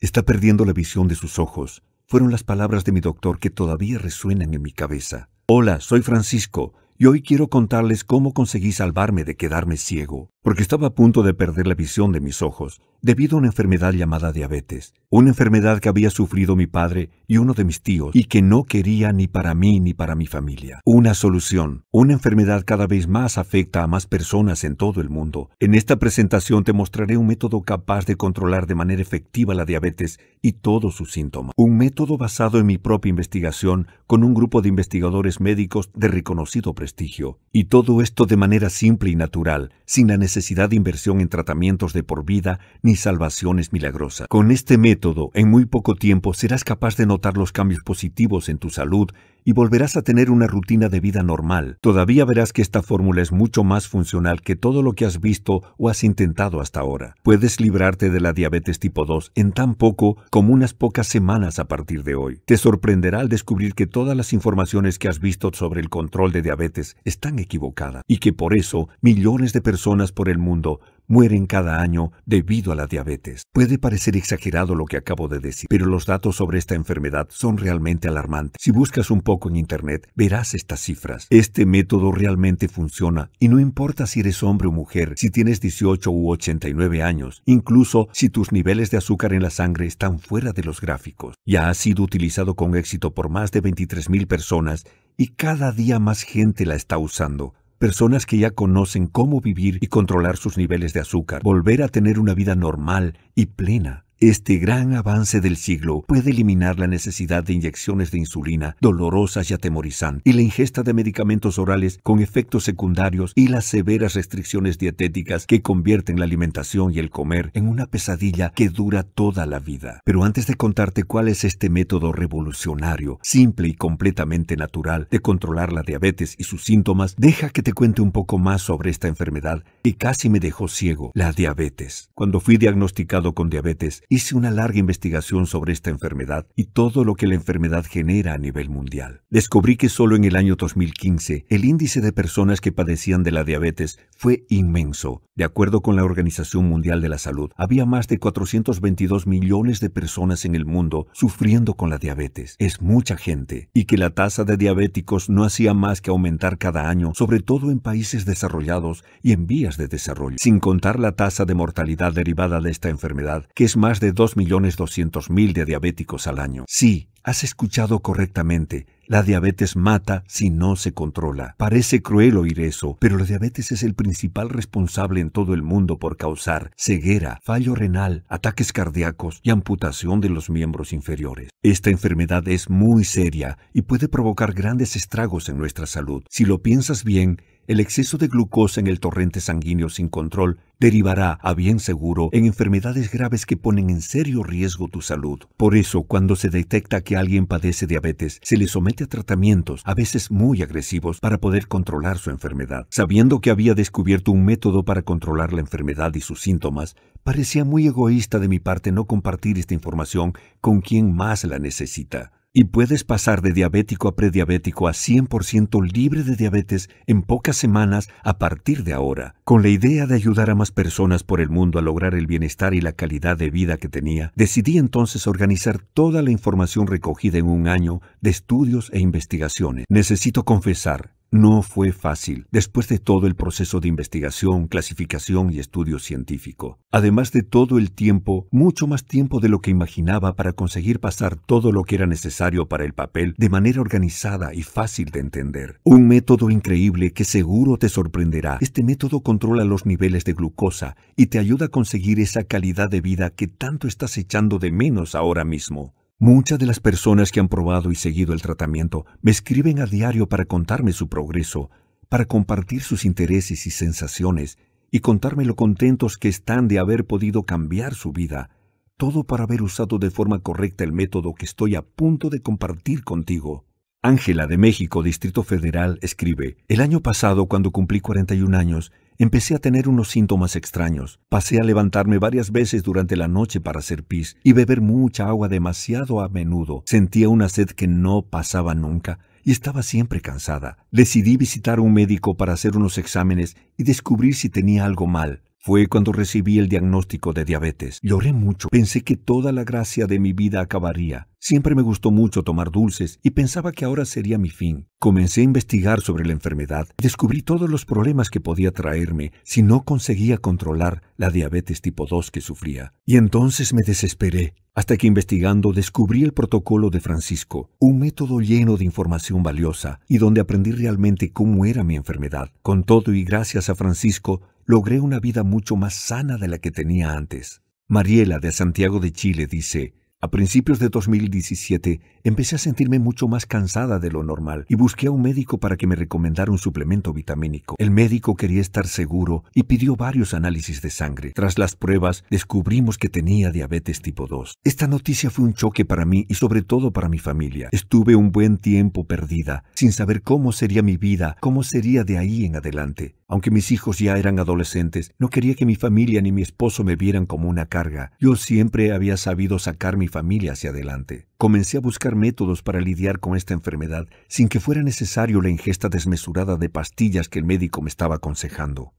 Está perdiendo la visión de sus ojos. Fueron las palabras de mi doctor que todavía resuenan en mi cabeza. Hola, soy Francisco y hoy quiero contarles cómo conseguí salvarme de quedarme ciego, porque estaba a punto de perder la visión de mis ojos debido a una enfermedad llamada diabetes, una enfermedad que había sufrido mi padre y uno de mis tíos y que no quería ni para mí ni para mi familia. Una solución, una enfermedad cada vez más afecta a más personas en todo el mundo. En esta presentación te mostraré un método capaz de controlar de manera efectiva la diabetes y todos sus síntomas. Un método basado en mi propia investigación con un grupo de investigadores médicos de reconocido prestigio. Y todo esto de manera simple y natural, sin la necesidad de inversión en tratamientos de por vida mi salvación es milagrosa. Con este método, en muy poco tiempo serás capaz de notar los cambios positivos en tu salud y volverás a tener una rutina de vida normal. Todavía verás que esta fórmula es mucho más funcional que todo lo que has visto o has intentado hasta ahora. Puedes librarte de la diabetes tipo 2 en tan poco como unas pocas semanas a partir de hoy. Te sorprenderá al descubrir que todas las informaciones que has visto sobre el control de diabetes están equivocadas y que por eso millones de personas por el mundo mueren cada año debido a la diabetes. Puede parecer exagerado lo que acabo de decir, pero los datos sobre esta enfermedad son realmente alarmantes. Si buscas un poco en Internet, verás estas cifras. Este método realmente funciona y no importa si eres hombre o mujer, si tienes 18 u 89 años, incluso si tus niveles de azúcar en la sangre están fuera de los gráficos. Ya ha sido utilizado con éxito por más de 23.000 personas y cada día más gente la está usando. Personas que ya conocen cómo vivir y controlar sus niveles de azúcar, volver a tener una vida normal y plena. Este gran avance del siglo puede eliminar la necesidad de inyecciones de insulina dolorosas y atemorizantes y la ingesta de medicamentos orales con efectos secundarios y las severas restricciones dietéticas que convierten la alimentación y el comer en una pesadilla que dura toda la vida. Pero antes de contarte cuál es este método revolucionario, simple y completamente natural de controlar la diabetes y sus síntomas, deja que te cuente un poco más sobre esta enfermedad que casi me dejó ciego, la diabetes. Cuando fui diagnosticado con diabetes, Hice una larga investigación sobre esta enfermedad y todo lo que la enfermedad genera a nivel mundial. Descubrí que solo en el año 2015 el índice de personas que padecían de la diabetes fue inmenso. De acuerdo con la Organización Mundial de la Salud, había más de 422 millones de personas en el mundo sufriendo con la diabetes. Es mucha gente y que la tasa de diabéticos no hacía más que aumentar cada año, sobre todo en países desarrollados y en vías de desarrollo, sin contar la tasa de mortalidad derivada de esta enfermedad, que es más de 2.200.000 de diabéticos al año. Sí, has escuchado correctamente. La diabetes mata si no se controla. Parece cruel oír eso, pero la diabetes es el principal responsable en todo el mundo por causar ceguera, fallo renal, ataques cardíacos y amputación de los miembros inferiores. Esta enfermedad es muy seria y puede provocar grandes estragos en nuestra salud. Si lo piensas bien, el exceso de glucosa en el torrente sanguíneo sin control derivará, a bien seguro, en enfermedades graves que ponen en serio riesgo tu salud. Por eso, cuando se detecta que alguien padece diabetes, se le somete a tratamientos, a veces muy agresivos, para poder controlar su enfermedad. Sabiendo que había descubierto un método para controlar la enfermedad y sus síntomas, parecía muy egoísta de mi parte no compartir esta información con quien más la necesita y puedes pasar de diabético a prediabético a 100% libre de diabetes en pocas semanas a partir de ahora, con la idea de ayudar a más personas por el mundo a lograr el bienestar y la calidad de vida que tenía, decidí entonces organizar toda la información recogida en un año de estudios e investigaciones. Necesito confesar no fue fácil, después de todo el proceso de investigación, clasificación y estudio científico. Además de todo el tiempo, mucho más tiempo de lo que imaginaba para conseguir pasar todo lo que era necesario para el papel de manera organizada y fácil de entender. Un método increíble que seguro te sorprenderá. Este método controla los niveles de glucosa y te ayuda a conseguir esa calidad de vida que tanto estás echando de menos ahora mismo. Muchas de las personas que han probado y seguido el tratamiento me escriben a diario para contarme su progreso, para compartir sus intereses y sensaciones y contarme lo contentos que están de haber podido cambiar su vida, todo para haber usado de forma correcta el método que estoy a punto de compartir contigo. Ángela de México, Distrito Federal, escribe, El año pasado, cuando cumplí 41 años, Empecé a tener unos síntomas extraños. Pasé a levantarme varias veces durante la noche para hacer pis y beber mucha agua demasiado a menudo. Sentía una sed que no pasaba nunca y estaba siempre cansada. Decidí visitar a un médico para hacer unos exámenes y descubrir si tenía algo mal. Fue cuando recibí el diagnóstico de diabetes. Lloré mucho. Pensé que toda la gracia de mi vida acabaría. Siempre me gustó mucho tomar dulces y pensaba que ahora sería mi fin. Comencé a investigar sobre la enfermedad. Descubrí todos los problemas que podía traerme si no conseguía controlar la diabetes tipo 2 que sufría. Y entonces me desesperé, hasta que investigando descubrí el protocolo de Francisco, un método lleno de información valiosa y donde aprendí realmente cómo era mi enfermedad. Con todo y gracias a Francisco, logré una vida mucho más sana de la que tenía antes. Mariela de Santiago de Chile dice, a principios de 2017 empecé a sentirme mucho más cansada de lo normal y busqué a un médico para que me recomendara un suplemento vitamínico. El médico quería estar seguro y pidió varios análisis de sangre. Tras las pruebas descubrimos que tenía diabetes tipo 2. Esta noticia fue un choque para mí y sobre todo para mi familia. Estuve un buen tiempo perdida, sin saber cómo sería mi vida, cómo sería de ahí en adelante. Aunque mis hijos ya eran adolescentes, no quería que mi familia ni mi esposo me vieran como una carga. Yo siempre había sabido sacar mi familia hacia adelante. Comencé a buscar métodos para lidiar con esta enfermedad sin que fuera necesario la ingesta desmesurada de pastillas que el médico me estaba aconsejando.